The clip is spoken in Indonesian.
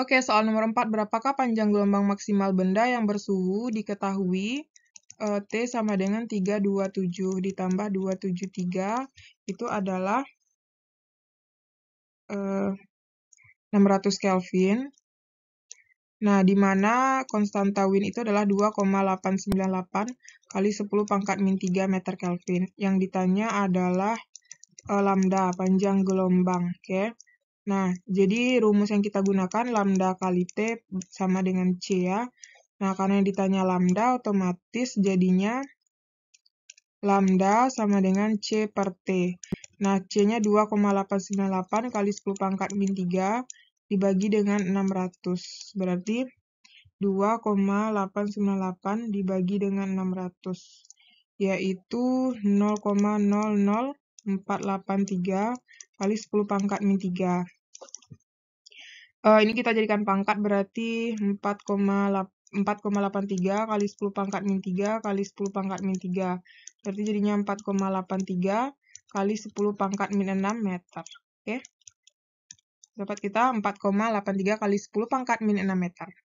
Oke, soal nomor 4. Berapakah panjang gelombang maksimal benda yang bersuhu diketahui e, T sama dengan 327 ditambah 273 itu adalah e, 600 Kelvin. Nah, di mana konstanta Win itu adalah 2,898 kali 10 pangkat min 3 meter Kelvin. Yang ditanya adalah e, lambda, panjang gelombang. Oke. Okay? Nah, jadi rumus yang kita gunakan lambda kali T sama dengan C ya. Nah, karena yang ditanya lambda, otomatis jadinya lambda sama dengan C per T. Nah, C-nya 2,898 kali 10 pangkat min 3 dibagi dengan 600. Berarti 2,898 dibagi dengan 600, yaitu 0,00483 kali 10 pangkat min 3. Uh, eh, ini kita jadikan pangkat berarti 4,83 kali 10 pangkat min 3 kali 10 pangkat min 3. Berarti jadinya 4,83 kali 10 pangkat min 6 meter. Oke. Okay? Dapat kita 4,83 kali 10 pangkat min 6 meter.